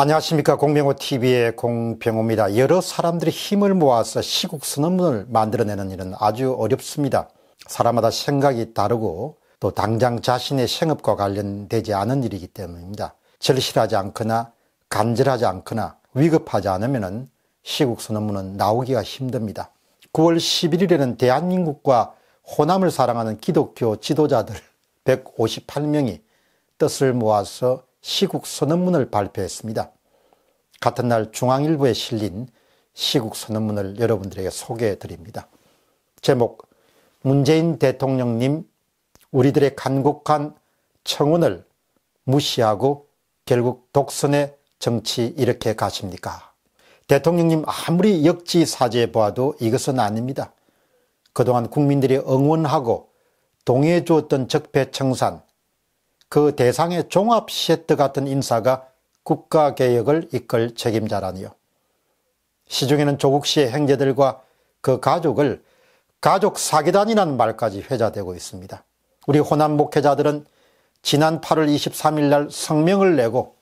안녕하십니까 공병호 TV의 공병호입니다. 여러 사람들이 힘을 모아서 시국 선언문을 만들어내는 일은 아주 어렵습니다. 사람마다 생각이 다르고 또 당장 자신의 생업과 관련되지 않은 일이기 때문입니다. 절실하지 않거나 간절하지 않거나 위급하지 않으면 시국 선언문은 나오기가 힘듭니다. 9월 11일에는 대한민국과 호남을 사랑하는 기독교 지도자들 158명이 뜻을 모아서 시국 선언문을 발표했습니다. 같은 날 중앙일보에 실린 시국 선언문을 여러분들에게 소개해 드립니다. 제목 문재인 대통령님 우리들의 간곡한 청원을 무시하고 결국 독선의 정치 이렇게 가십니까? 대통령님 아무리 역지사지해 보아도 이것은 아닙니다. 그동안 국민들이 응원하고 동의해 주었던 적폐청산 그 대상의 종합 시에트 같은 인사가 국가개혁을 이끌 책임자라니요. 시중에는 조국 씨의 행제들과그 가족을 가족 사기단이라는 말까지 회자되고 있습니다. 우리 호남 목회자들은 지난 8월 23일 날 성명을 내고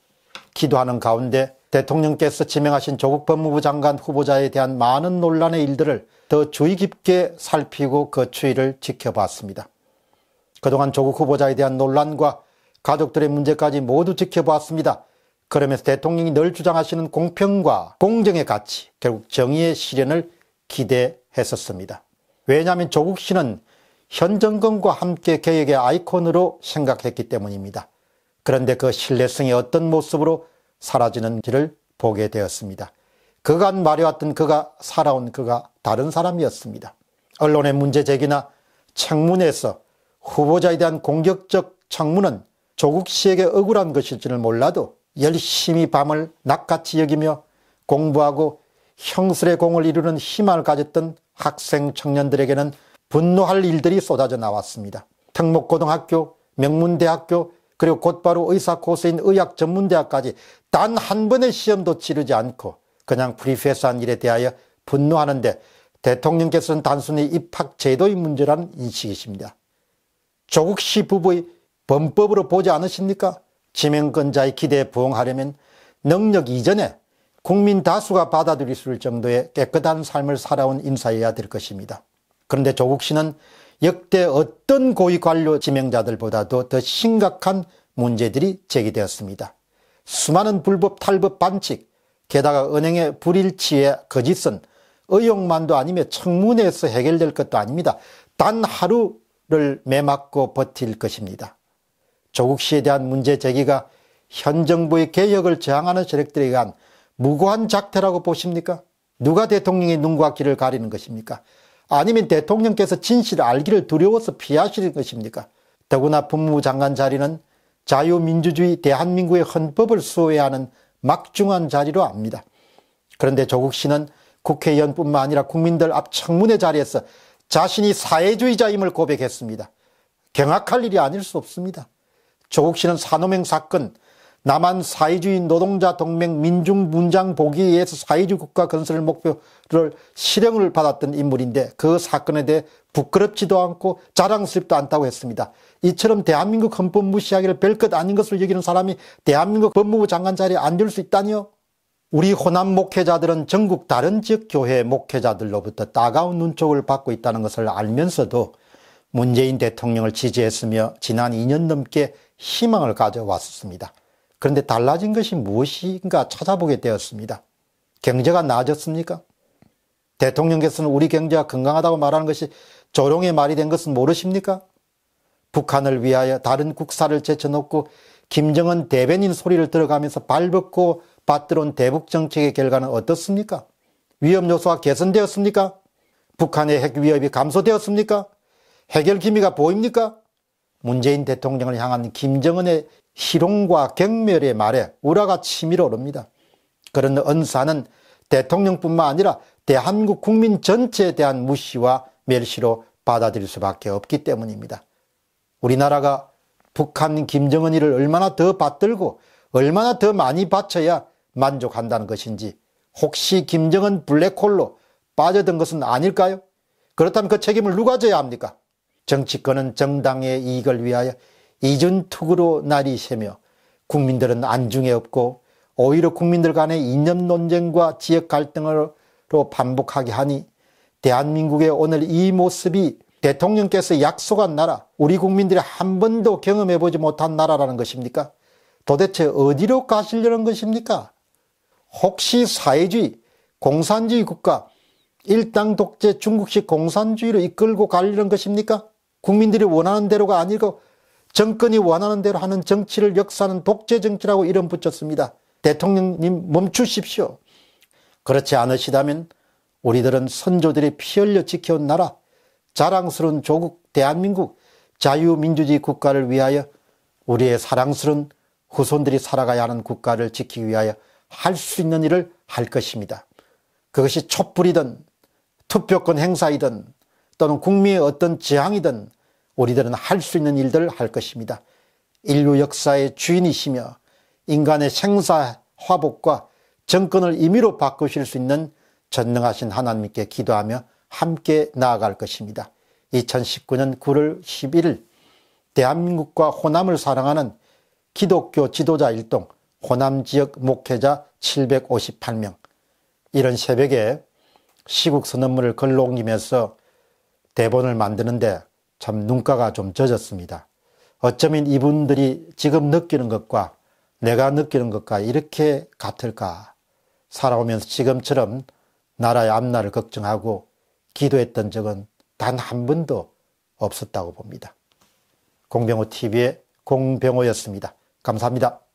기도하는 가운데 대통령께서 지명하신 조국 법무부 장관 후보자에 대한 많은 논란의 일들을 더 주의 깊게 살피고 그 추이를 지켜봤습니다. 그동안 조국 후보자에 대한 논란과 가족들의 문제까지 모두 지켜보았습니다. 그러면서 대통령이 늘 주장하시는 공평과 공정의 가치, 결국 정의의 실현을 기대했었습니다. 왜냐하면 조국 씨는 현 정권과 함께 개혁의 아이콘으로 생각했기 때문입니다. 그런데 그 신뢰성이 어떤 모습으로 사라지는지를 보게 되었습니다. 그간 말해왔던 그가 살아온 그가 다른 사람이었습니다. 언론의 문제 제기나 청문회에서 후보자에 대한 공격적 청문은 조국 씨에게 억울한 것일지는 몰라도 열심히 밤을 낮같이 여기며 공부하고 형슬의 공을 이루는 희망을 가졌던 학생 청년들에게는 분노할 일들이 쏟아져 나왔습니다. 특목고등학교, 명문대학교, 그리고 곧바로 의사코스인 의학전문대학까지 단 한 번의 시험도 치르지 않고 그냥 프리패스한 일에 대하여 분노하는데 대통령께서는 단순히 입학 제도의 문제라는 인식이십니다. 조국 씨 부부의 범법으로 보지 않으십니까? 지명권자의 기대에 부응하려면 능력 이전에 국민 다수가 받아들일 수 있을 정도의 깨끗한 삶을 살아온 인사여야 될 것입니다. 그런데 조국 씨는 역대 어떤 고위 관료 지명자들보다도 더 심각한 문제들이 제기되었습니다. 수많은 불법 탈법 반칙, 게다가 은행의 불일치의 거짓은 의혹만도 아니며 청문회에서 해결될 것도 아닙니다. 단 하루를 매맞고 버틸 것입니다. 조국 씨에 대한 문제 제기가 현 정부의 개혁을 저항하는 세력들에 의한 무고한 작태라고 보십니까? 누가 대통령의 눈과 귀를 가리는 것입니까? 아니면 대통령께서 진실을 알기를 두려워서 피하시는 것입니까? 더구나 법무부 장관 자리는 자유민주주의 대한민국의 헌법을 수호해야 하는 막중한 자리로 압니다. 그런데 조국 씨는 국회의원뿐만 아니라 국민들 앞 청문회 자리에서 자신이 사회주의자임을 고백했습니다. 경악할 일이 아닐 수 없습니다. 조국 씨는 산호맹 사건, 남한 사회주의 노동자 동맹 민중 문장 보기위해서 사회주의 국가 건설을 목표를 실행을 받았던 인물인데 그 사건에 대해 부끄럽지도 않고 자랑스럽지도 않다고 했습니다. 이처럼 대한민국 헌법 무시하기를 별 것 아닌 것을 여기는 사람이 대한민국 법무부 장관 자리에 앉을 수 있다니요? 우리 호남 목회자들은 전국 다른 지역 교회 목회자들로부터 따가운 눈촉을 받고 있다는 것을 알면서도 문재인 대통령을 지지했으며 지난 2년 넘게 희망을 가져왔습니다. 그런데 달라진 것이 무엇인가 찾아보게 되었습니다. 경제가 나아졌습니까? 대통령께서는 우리 경제가 건강하다고 말하는 것이 조롱의 말이 된 것은 모르십니까? 북한을 위하여 다른 국사를 제쳐놓고 김정은 대변인 소리를 들어가면서 발벗고 받들어온 대북 정책의 결과는 어떻습니까? 위험 요소가 개선되었습니까? 북한의 핵 위협이 감소되었습니까? 해결 기미가 보입니까? 문재인 대통령을 향한 김정은의 희롱과 경멸의 말에 우라가 치밀어 오릅니다. 그런 언사는 대통령뿐만 아니라 대한국 국민 전체에 대한 무시와 멸시로 받아들일 수밖에 없기 때문입니다. 우리나라가 북한 김정은이를 얼마나 더 받들고 얼마나 더 많이 바쳐야 만족한다는 것인지 혹시 김정은 블랙홀로 빠져든 것은 아닐까요? 그렇다면 그 책임을 누가 져야 합니까? 정치권은 정당의 이익을 위하여 이준투구로 날이 새며 국민들은 안중에 없고 오히려 국민들 간의 이념 논쟁과 지역 갈등으로 반복하게 하니 대한민국의 오늘 이 모습이 대통령께서 약속한 나라, 우리 국민들이 한 번도 경험해보지 못한 나라라는 것입니까? 도대체 어디로 가시려는 것입니까? 혹시 사회주의, 공산주의 국가, 일당 독재 중국식 공산주의로 이끌고 가려는 것입니까? 국민들이 원하는 대로가 아니고 정권이 원하는 대로 하는 정치를 역사는 독재 정치라고 이름 붙였습니다. 대통령님 멈추십시오. 그렇지 않으시다면 우리들은 선조들이 피 흘려 지켜온 나라, 자랑스러운 조국 대한민국 자유민주주의 국가를 위하여 우리의 사랑스러운 후손들이 살아가야 하는 국가를 지키기 위하여 할 수 있는 일을 할 것입니다. 그것이 촛불이든 투표권 행사이든 또는 국미의 어떤 재앙이든 우리들은 할 수 있는 일들을 할 것입니다. 인류 역사의 주인이시며 인간의 생사 화복과 정권을 임의로 바꾸실 수 있는 전능하신 하나님께 기도하며 함께 나아갈 것입니다. 2019년 9월 11일 대한민국과 호남을 사랑하는 기독교 지도자 일동 호남 지역 목회자 758명 이런 새벽에 시국 선언문을 걸러 옮기면서 대본을 만드는데 참 눈가가 좀 젖었습니다. 어쩌면 이분들이 지금 느끼는 것과 내가 느끼는 것과 이렇게 같을까. 살아오면서 지금처럼 나라의 앞날을 걱정하고 기도했던 적은 단 한 번도 없었다고 봅니다. 공병호 TV의 공병호였습니다. 감사합니다.